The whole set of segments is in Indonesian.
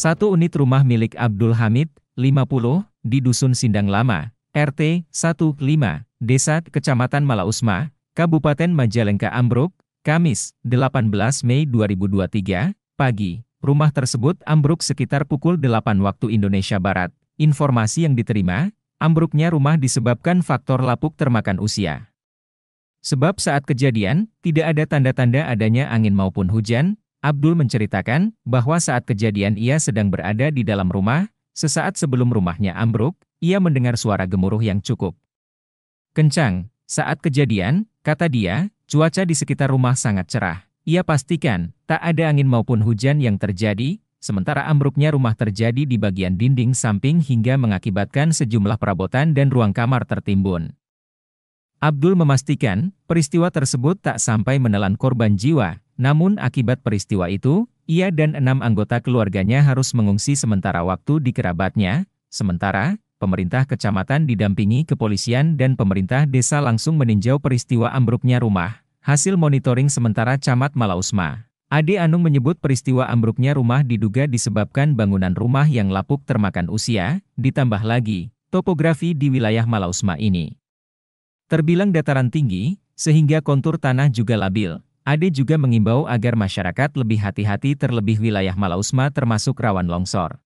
Satu unit rumah milik Abdul Hamid, 50, di Dusun Sindang Lama, RT 15, Desa Kecamatan Malausma, Kabupaten Majalengka Ambruk, Kamis, 18 Mei 2023, pagi. Rumah tersebut ambruk sekitar pukul 8 waktu Indonesia Barat. Informasi yang diterima, ambruknya rumah disebabkan faktor lapuk termakan usia. Sebab saat kejadian, tidak ada tanda-tanda adanya angin maupun hujan, Abdul menceritakan bahwa saat kejadian ia sedang berada di dalam rumah, sesaat sebelum rumahnya ambruk, ia mendengar suara gemuruh yang cukup kencang. Saat kejadian, kata dia, cuaca di sekitar rumah sangat cerah. Ia pastikan tak ada angin maupun hujan yang terjadi, sementara ambruknya rumah terjadi di bagian dinding samping hingga mengakibatkan sejumlah perabotan dan ruang kamar tertimbun. Abdul memastikan, peristiwa tersebut tak sampai menelan korban jiwa, namun akibat peristiwa itu, ia dan enam anggota keluarganya harus mengungsi sementara waktu di kerabatnya, sementara, pemerintah kecamatan didampingi kepolisian dan pemerintah desa langsung meninjau peristiwa ambruknya rumah, hasil monitoring sementara Camat Malausma. Ade Anung menyebut peristiwa ambruknya rumah diduga disebabkan bangunan rumah yang lapuk termakan usia, ditambah lagi, topografi di wilayah Malausma ini. Terbilang dataran tinggi, sehingga kontur tanah juga labil. Ade juga mengimbau agar masyarakat lebih hati-hati terlebih wilayah Malausma termasuk rawan longsor.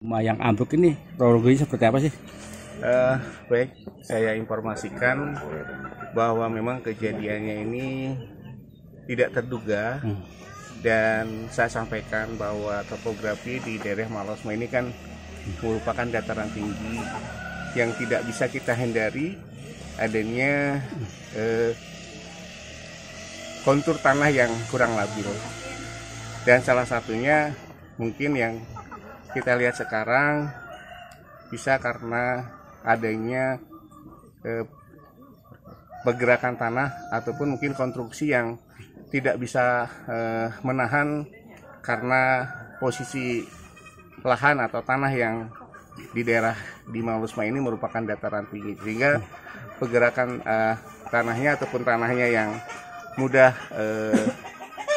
Rumah yang ambruk ini, prologi seperti apa sih? Uh, baik, saya informasikan bahwa memang kejadiannya ini tidak terduga hmm. dan saya sampaikan bahwa topografi di daerah Malosma ini kan merupakan dataran tinggi yang tidak bisa kita hindari adanya eh, kontur tanah yang kurang labil dan salah satunya mungkin yang kita lihat sekarang bisa karena adanya eh, pergerakan tanah ataupun mungkin konstruksi yang tidak bisa eh, menahan karena posisi lahan atau tanah yang di daerah di Malusma ini merupakan dataran tinggi sehingga pergerakan uh, eh, tanahnya ataupun tanahnya yang mudah uh,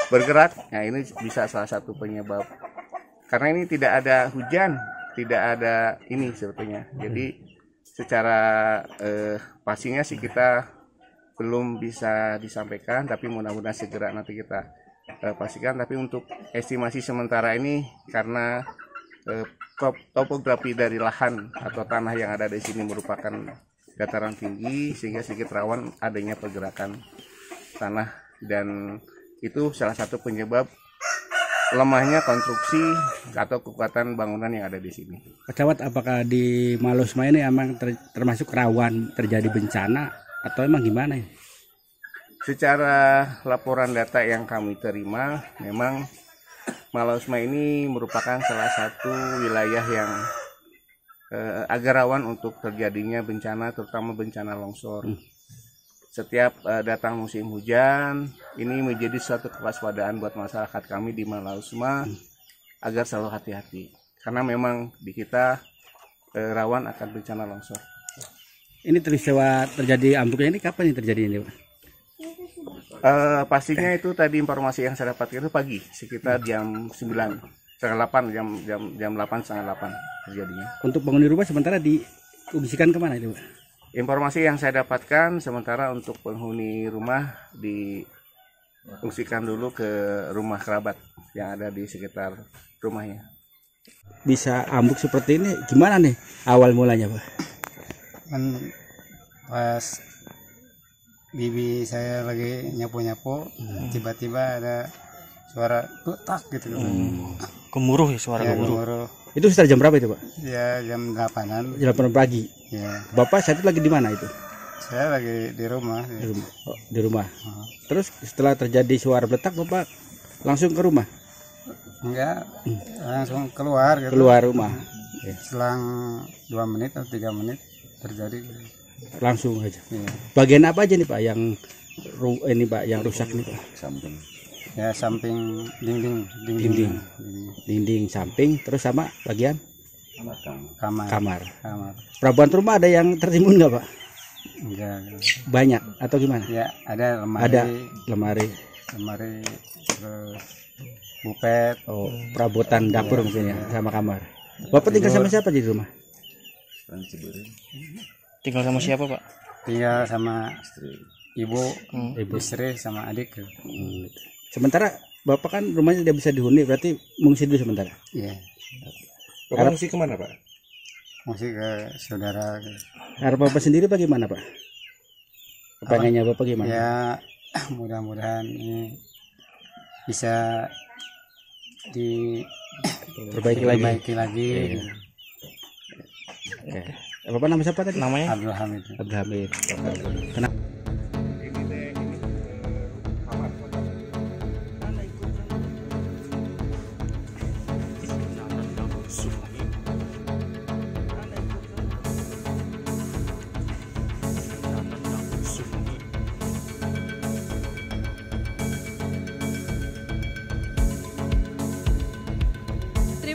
bergerak. Nah ini bisa salah satu penyebab karena ini tidak ada hujan, tidak ada ini sebetulnya. Jadi secara uh, pastinya sih kita belum bisa disampaikan, tapi mudah-mudahan segera nanti kita uh, pastikan. Tapi untuk estimasi sementara ini karena uh, topografi dari lahan atau tanah yang ada di sini merupakan dataran tinggi sehingga sedikit rawan adanya pergerakan tanah dan itu salah satu penyebab lemahnya konstruksi atau kekuatan bangunan yang ada di sini. Kecawat apakah di Malusma ini emang ter, termasuk rawan terjadi bencana atau emang gimana ya? Secara laporan data yang kami terima, memang Malusma ini merupakan salah satu wilayah yang uh, eh, agar rawan untuk terjadinya bencana terutama bencana longsor. Hmm. Setiap uh, datang musim hujan, ini menjadi suatu kewaspadaan buat masyarakat kami di Malausma hmm. agar selalu hati-hati karena memang di kita uh, rawan akan bencana longsor. Ini peristiwa terjadi ambruknya ini kapan yang terjadi ini, Pak? Uh, pastinya itu tadi informasi yang saya dapatkan itu pagi sekitar jam 9 setengah delapan jam jam jam delapan setengah delapan terjadinya. Untuk penghuni rumah sementara diungsikan kemana itu? Informasi yang saya dapatkan sementara untuk penghuni rumah diungsikan dulu ke rumah kerabat yang ada di sekitar rumahnya. Bisa ambruk seperti ini gimana nih awal mulanya pak? Kan pas bibi saya lagi nyapu-nyapu hmm. tiba-tiba hmm. ada suara letak gitu hmm gemuruh ya suara ya, gemuruh. gemuruh. Itu sekitar jam berapa itu, Pak? Ya, jam 8-an. Jam 8 pagi. Ya. Bapak saat itu lagi di mana itu? Saya lagi di rumah. Ya. Di rumah. Oh, di rumah. -huh. Terus setelah terjadi suara letak Bapak langsung ke rumah? Enggak, hmm. langsung keluar gitu. Keluar rumah. Ya. Selang 2 menit atau 3 menit terjadi langsung aja. Ya. Bagian apa aja nih, Pak, yang ini Pak yang rusak nih, Pak? Samping ya samping dinding dinding dinding, dinding samping terus sama bagian kamar kamar kamar perabotan rumah ada yang tertimbun nggak pak enggak banyak atau gimana ya ada lemari ada lemari lemari terus bupet oh perabotan iya, dapur ya, mungkin sama kamar bapak tinggal sama siapa di rumah tinggal sama siapa pak tinggal sama istri ibu hmm. ibu istri sama adik hmm sementara bapak kan rumahnya tidak bisa dihuni berarti mengungsi dulu sementara iya bapak mengungsi kemana pak mengungsi ke saudara harap bapak sendiri bagaimana pak kepengennya bapak gimana ya mudah-mudahan ini bisa diperbaiki lagi, perbaiki lagi. Iya. iya. Oke. Apa nama siapa tadi? Namanya Abdul Hamid. Abdul Hamid. Kenapa?